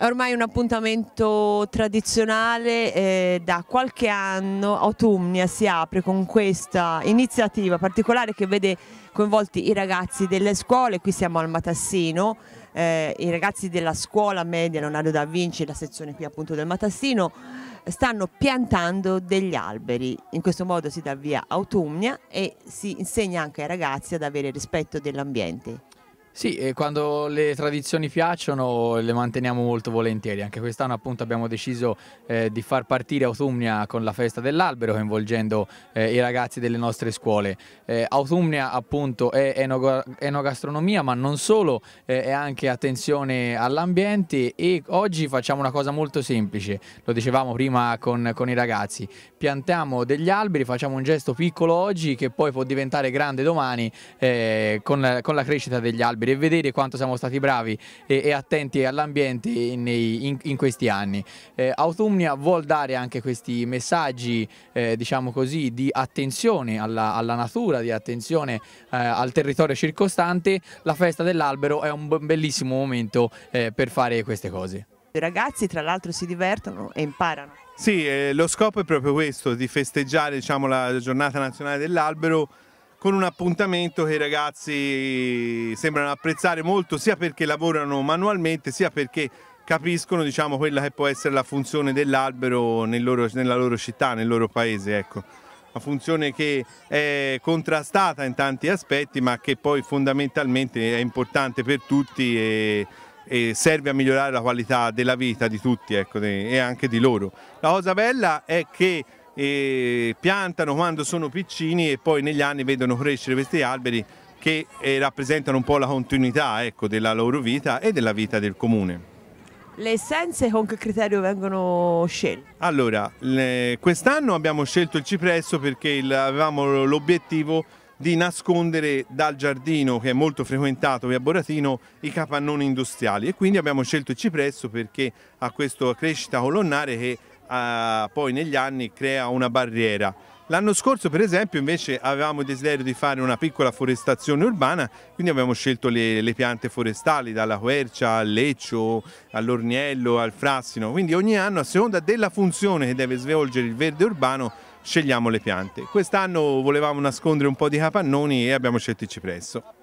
È ormai un appuntamento tradizionale, eh, da qualche anno Autumnia si apre con questa iniziativa particolare che vede coinvolti i ragazzi delle scuole, qui siamo al Matassino, eh, i ragazzi della scuola media Leonardo da Vinci, la sezione qui appunto del Matassino, stanno piantando degli alberi, in questo modo si dà via Autumnia e si insegna anche ai ragazzi ad avere rispetto dell'ambiente. Sì, e quando le tradizioni piacciono le manteniamo molto volentieri, anche quest'anno appunto abbiamo deciso eh, di far partire Autumnia con la festa dell'albero coinvolgendo eh, i ragazzi delle nostre scuole. Eh, Autumnia appunto è enogastronomia ma non solo, eh, è anche attenzione all'ambiente e oggi facciamo una cosa molto semplice, lo dicevamo prima con, con i ragazzi, piantiamo degli alberi, facciamo un gesto piccolo oggi che poi può diventare grande domani eh, con con la crescita degli alberi e vedere quanto siamo stati bravi e, e attenti all'ambiente in, in, in, questi anni. Eh, Autumnia vuol dare anche questi messaggi eh, diciamo così, di attenzione alla, alla natura, di attenzione eh, al territorio circostante, la festa dell'albero è un bellissimo momento eh, per fare queste cose. I ragazzi tra l'altro si divertono e imparano. Sì, eh, lo scopo è proprio questo, di festeggiare diciamo, la giornata nazionale dell'albero con un appuntamento che i ragazzi sembrano apprezzare molto sia perché lavorano manualmente sia perché capiscono diciamo, quella che può essere la funzione dell'albero nel nella loro città, nel loro paese. Ecco. Una funzione che è contrastata in tanti aspetti ma che poi fondamentalmente è importante per tutti e, e serve a migliorare la qualità della vita di tutti ecco, e anche di loro. La cosa bella è che e piantano quando sono piccini e poi negli anni vedono crescere questi alberi che eh, rappresentano un po' la continuità ecco, della loro vita e della vita del comune. Le essenze con che criterio vengono scelte? Allora, quest'anno abbiamo scelto il cipresso perché il, avevamo l'obiettivo di nascondere dal giardino che è molto frequentato via Boratino i capannoni industriali e quindi abbiamo scelto il cipresso perché ha questa crescita colonnare che eh, poi negli anni crea una barriera. L'anno scorso per esempio invece avevamo il desiderio di fare una piccola forestazione urbana, quindi abbiamo scelto le, le piante forestali dalla quercia al leccio, all'orniello, al frassino, quindi ogni anno a seconda della funzione che deve svolgere il verde urbano scegliamo le piante. Quest'anno volevamo nascondere un po' di capannoni e abbiamo scelto il cipresso.